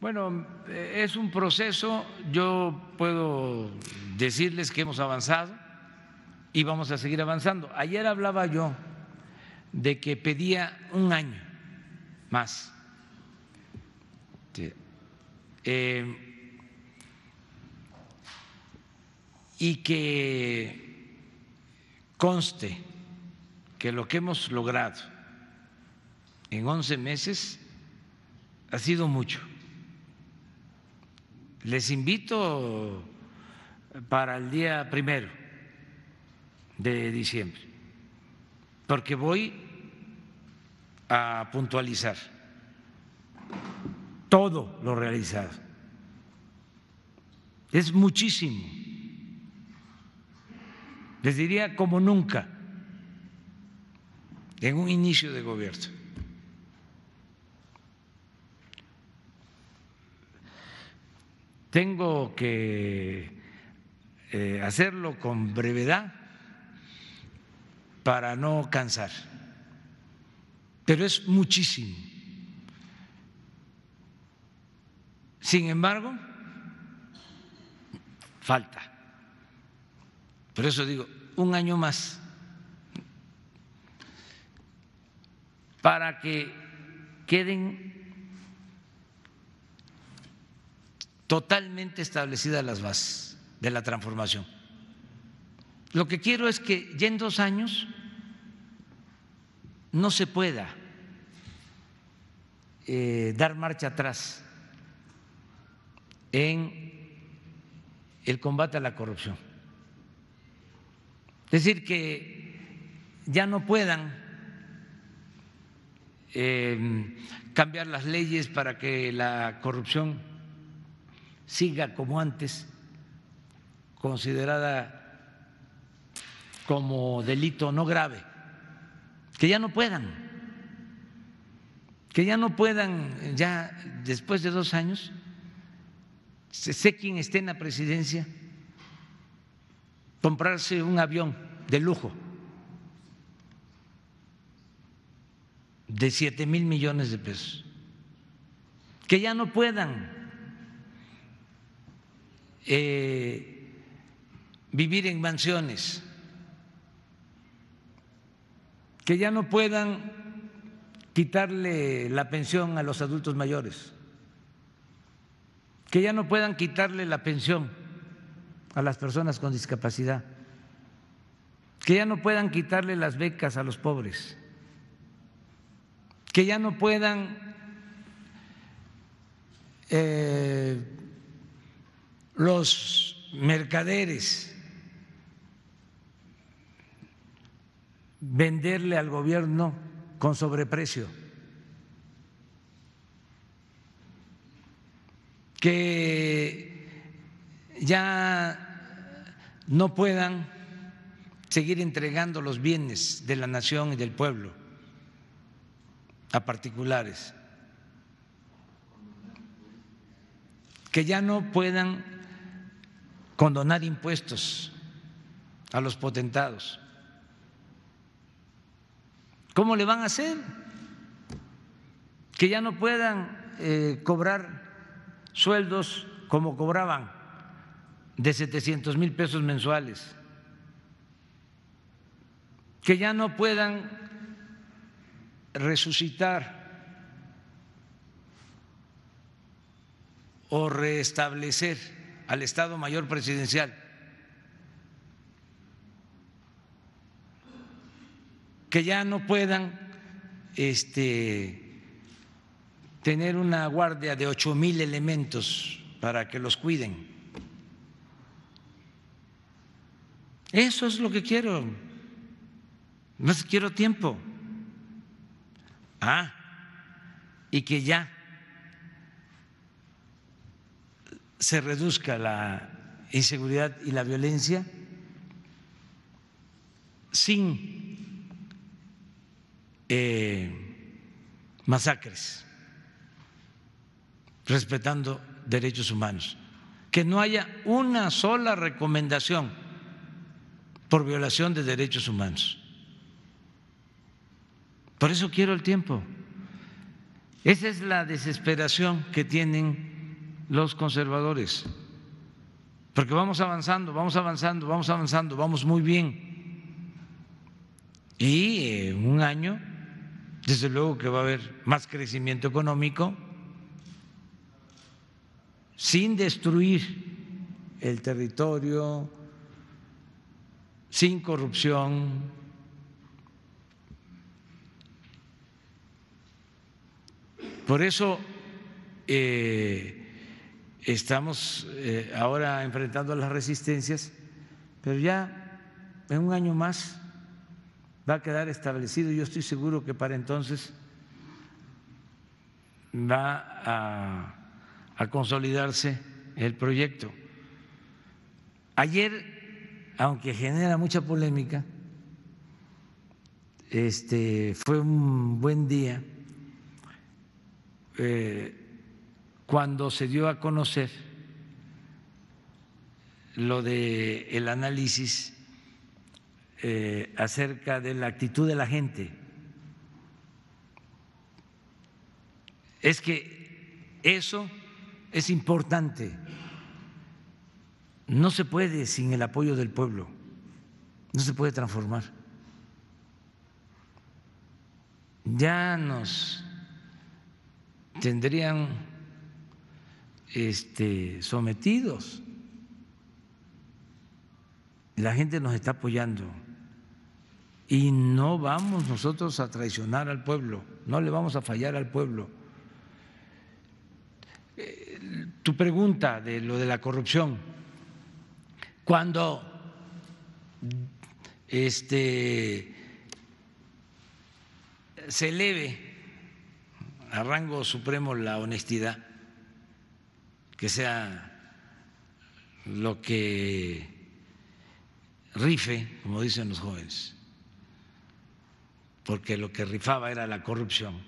Bueno, eh, es un proceso, yo puedo decirles que hemos avanzado y vamos a seguir avanzando. Ayer hablaba yo de que pedía un año más. Eh, y que conste que lo que hemos logrado en 11 meses ha sido mucho. Les invito para el día primero de diciembre, porque voy a puntualizar todo lo realizado. Es muchísimo. Les diría como nunca en un inicio de gobierno. Tengo que eh, hacerlo con brevedad para no cansar, pero es muchísimo. Sin embargo, falta. Por eso digo, un año más para que queden totalmente establecidas las bases de la transformación. Lo que quiero es que ya en dos años no se pueda eh, dar marcha atrás en el combate a la corrupción. Es decir, que ya no puedan eh, cambiar las leyes para que la corrupción siga como antes, considerada como delito no grave, que ya no puedan, que ya no puedan, ya después de dos años, sé quién esté en la presidencia, comprarse un avión de lujo de siete mil millones de pesos, que ya no puedan eh, vivir en mansiones, que ya no puedan quitarle la pensión a los adultos mayores, que ya no puedan quitarle la pensión a las personas con discapacidad, que ya no puedan quitarle las becas a los pobres, que ya no puedan eh, los mercaderes, venderle al gobierno con sobreprecio, que ya no puedan seguir entregando los bienes de la nación y del pueblo a particulares, que ya no puedan condonar impuestos a los potentados. ¿Cómo le van a hacer? Que ya no puedan eh, cobrar sueldos como cobraban de 700 mil pesos mensuales. Que ya no puedan resucitar o restablecer al Estado Mayor Presidencial. que ya no puedan este, tener una guardia de ocho mil elementos para que los cuiden. Eso es lo que quiero. No quiero tiempo. Ah, y que ya se reduzca la inseguridad y la violencia sin eh, masacres, respetando derechos humanos, que no haya una sola recomendación por violación de derechos humanos. Por eso quiero el tiempo. Esa es la desesperación que tienen los conservadores, porque vamos avanzando, vamos avanzando, vamos avanzando, vamos muy bien. Y en eh, un año, desde luego que va a haber más crecimiento económico, sin destruir el territorio, sin corrupción, Por eso eh, estamos eh, ahora enfrentando las resistencias, pero ya en un año más va a quedar establecido. Yo estoy seguro que para entonces va a, consolidarse el proyecto. Ayer, aunque genera mucha polémica, este fue un buen día. Eh, cuando se dio a conocer lo de el análisis eh, acerca de la actitud de la gente. Es que eso es importante. No se puede sin el apoyo del pueblo. No se puede transformar. Ya nos tendrían este, sometidos. La gente nos está apoyando y no vamos nosotros a traicionar al pueblo, no le vamos a fallar al pueblo. Eh, tu pregunta de lo de la corrupción, cuando este, se eleve a rango supremo la honestidad, que sea lo que rife, como dicen los jóvenes, porque lo que rifaba era la corrupción.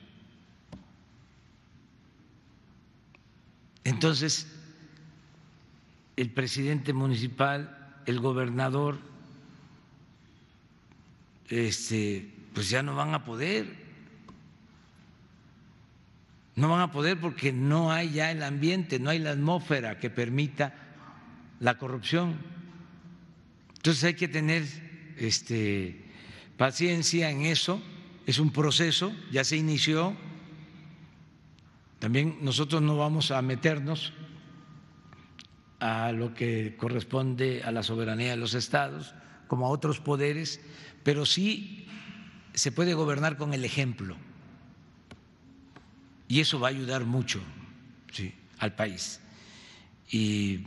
Entonces, el presidente municipal, el gobernador, este, pues ya no van a poder no van a poder porque no hay ya el ambiente, no hay la atmósfera que permita la corrupción. Entonces hay que tener este, paciencia en eso. Es un proceso, ya se inició. También nosotros no vamos a meternos a lo que corresponde a la soberanía de los estados, como a otros poderes, pero sí se puede gobernar con el ejemplo y eso va a ayudar mucho al país. Y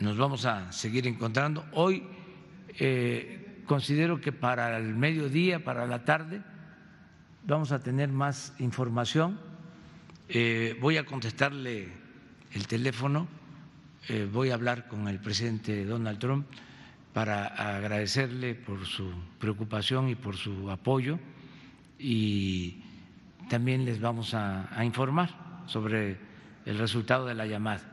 nos vamos a seguir encontrando. Hoy eh, considero que para el mediodía, para la tarde, vamos a tener más información. Eh, voy a contestarle el teléfono, eh, voy a hablar con el presidente Donald Trump para agradecerle por su preocupación y por su apoyo y también les vamos a, informar sobre el resultado de la llamada.